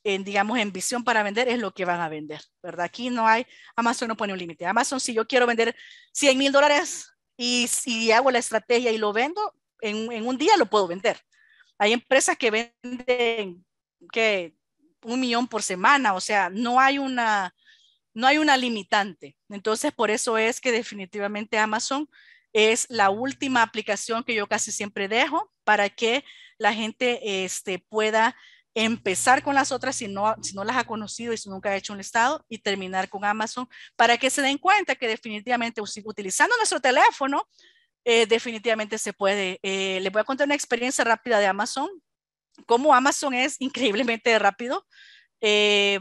en, digamos, en visión para vender, es lo que van a vender, ¿verdad? Aquí no hay, Amazon no pone un límite. Amazon, si yo quiero vender 100 mil dólares y si hago la estrategia y lo vendo, en, en un día lo puedo vender. Hay empresas que venden que un millón por semana, o sea, no hay una, no hay una limitante. Entonces, por eso es que definitivamente Amazon es la última aplicación que yo casi siempre dejo para que la gente este, pueda empezar con las otras si no, si no las ha conocido y si nunca ha hecho un listado y terminar con Amazon para que se den cuenta que definitivamente utilizando nuestro teléfono, eh, definitivamente se puede. Eh, les voy a contar una experiencia rápida de Amazon, como Amazon es increíblemente rápido. Eh,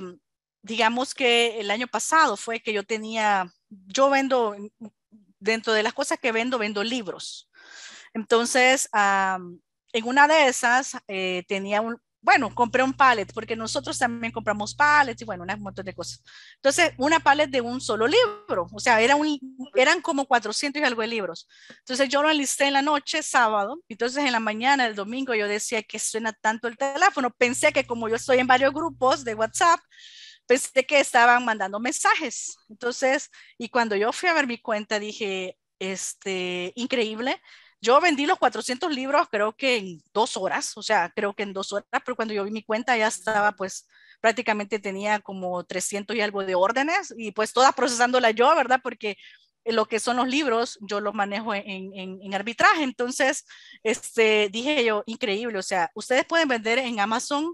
digamos que el año pasado fue que yo tenía, yo vendo, dentro de las cosas que vendo, vendo libros. Entonces, en una de esas eh, tenía un, bueno, compré un pallet, porque nosotros también compramos pallets y bueno, un montón de cosas. Entonces, una pallet de un solo libro, o sea, era un, eran como 400 y algo de libros. Entonces, yo lo enlisté en la noche, sábado, entonces en la mañana del domingo yo decía que suena tanto el teléfono. Pensé que como yo estoy en varios grupos de WhatsApp, pensé que estaban mandando mensajes. Entonces, y cuando yo fui a ver mi cuenta, dije, este, increíble, yo vendí los 400 libros creo que en dos horas, o sea, creo que en dos horas, pero cuando yo vi mi cuenta ya estaba pues prácticamente tenía como 300 y algo de órdenes y pues todas procesándola yo, ¿verdad? Porque lo que son los libros, yo los manejo en, en, arbitraje. Entonces, este, dije yo, increíble, o sea, ustedes pueden vender en Amazon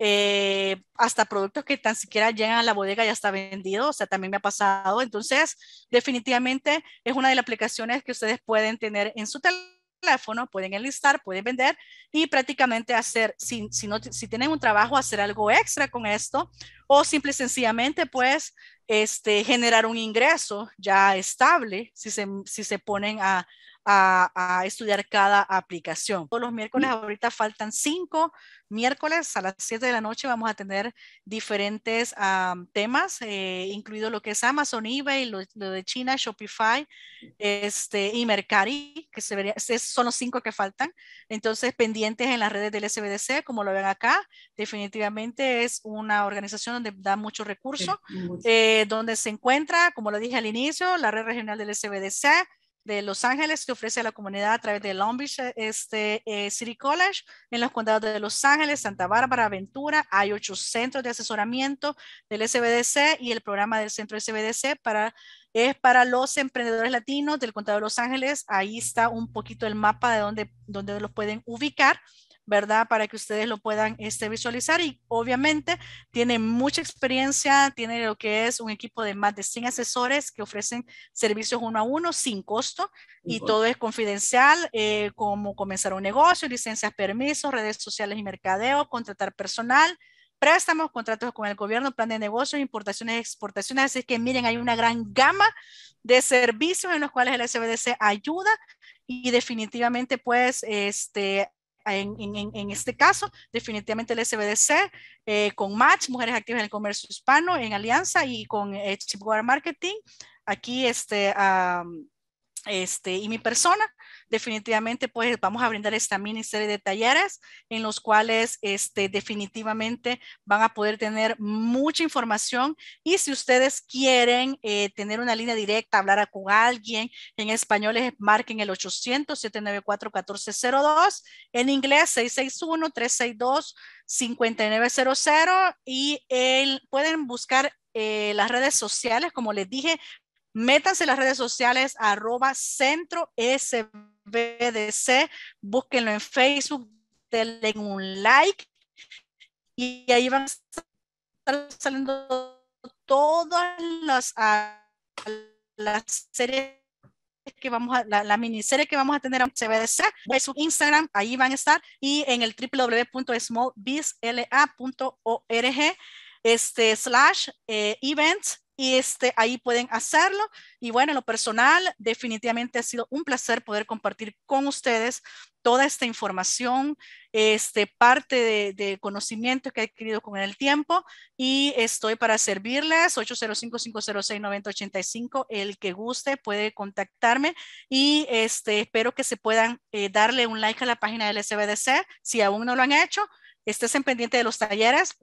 eh, hasta productos que tan siquiera llegan a la bodega ya está vendido, o sea, también me ha pasado. Entonces, definitivamente es una de las aplicaciones que ustedes pueden tener en su teléfono, pueden enlistar, pueden vender y prácticamente hacer, si, si, no, si tienen un trabajo, hacer algo extra con esto o simple y sencillamente, pues, este, generar un ingreso ya estable si se, si se ponen a, a, estudiar cada aplicación. Todos los miércoles, ahorita faltan cinco miércoles a las 7 de la noche, vamos a tener diferentes ah, temas, eh, incluido lo que es Amazon, eBay, lo, de China, Shopify este, y Mercari, que se son los cinco que faltan. Entonces, pendientes en las redes del SBDC, como lo ven acá, definitivamente es una organización donde da mucho recursos, eh, donde se encuentra, como lo dije al inicio, la red regional del SBDC de Los Ángeles que ofrece a la comunidad a través de Long Beach este, eh, City College en los condados de Los Ángeles, Santa Bárbara, Ventura. Hay ocho centros de asesoramiento del SBDC y el programa del centro SBDC para, es para los emprendedores latinos del condado de Los Ángeles. Ahí está un poquito el mapa de dónde, dónde los pueden ubicar. ¿verdad? Para que ustedes lo puedan este, visualizar y obviamente tiene mucha experiencia, tiene lo que es un equipo de más de 100 asesores que ofrecen servicios uno a uno sin costo y todo es confidencial, eh, como comenzar un negocio, licencias, permisos, redes sociales y mercadeo, contratar personal, préstamos, contratos con el gobierno, plan de negocios, importaciones, exportaciones. Así que miren, hay una gran gama de servicios en los cuales el SBDC ayuda y definitivamente pues este, en, este caso, definitivamente el SBDC, eh, con Match, Mujeres Activas en el Comercio Hispano, en Alianza y con eh, Marketing, aquí este, este, y mi persona definitivamente pues vamos a brindar esta mini serie de talleres en los cuales este, definitivamente van a poder tener mucha información y si ustedes quieren eh, tener una línea directa, hablar con alguien en español, es marquen el 800-794-1402, en inglés 661-362-5900 y pueden buscar eh, las redes sociales, como les dije, métanse en las redes sociales arroba centro SB BDC, búsquenlo en Facebook, denle un like y ahí van a estar saliendo todas las, las series que vamos a, la, mini miniserie que vamos a tener en CBDC, su Instagram, ahí van a estar, y en el www.smallbizla.org este, slash eh, events y este, ahí pueden hacerlo. Y bueno, en lo personal, definitivamente ha sido un placer poder compartir con ustedes toda esta información, este, parte de, conocimiento que he adquirido con el tiempo y estoy para servirles 805-506-9085. El que guste puede contactarme y este, espero que se puedan eh, darle un like a la página del SBDC si aún no lo han hecho. Estés en pendiente de los talleres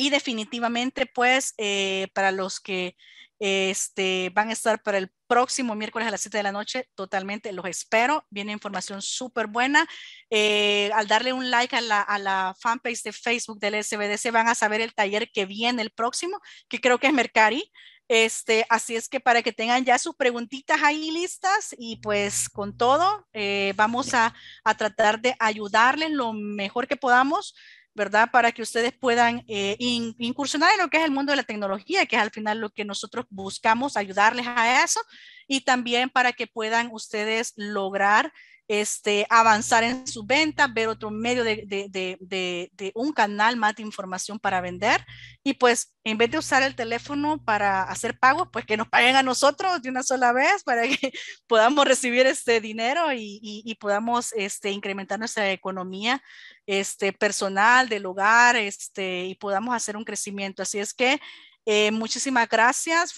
y definitivamente, pues, eh, para los que este, van a estar para el próximo miércoles a las 7 de la noche. Totalmente los espero. Viene información súper buena. Eh, al darle un like a la, fanpage de Facebook del SBDC, van a saber el taller que viene el próximo, que creo que es Mercari. Este, así es que para que tengan ya sus preguntitas ahí listas y pues con todo, eh, vamos a, a tratar de ayudarles lo mejor que podamos ¿verdad? Para que ustedes puedan eh, incursionar en lo que es el mundo de la tecnología, que es al final lo que nosotros buscamos, ayudarles a eso, y también para que puedan ustedes lograr este, avanzar en su venta, ver otro medio de, de, de, un canal más de información para vender. Y pues en vez de usar el teléfono para hacer pagos, pues que nos paguen a nosotros de una sola vez para que [LAUGHS] podamos recibir este dinero y, y, podamos este, incrementar nuestra economía este, personal del hogar este, y podamos hacer un crecimiento. Así es que eh, muchísimas gracias.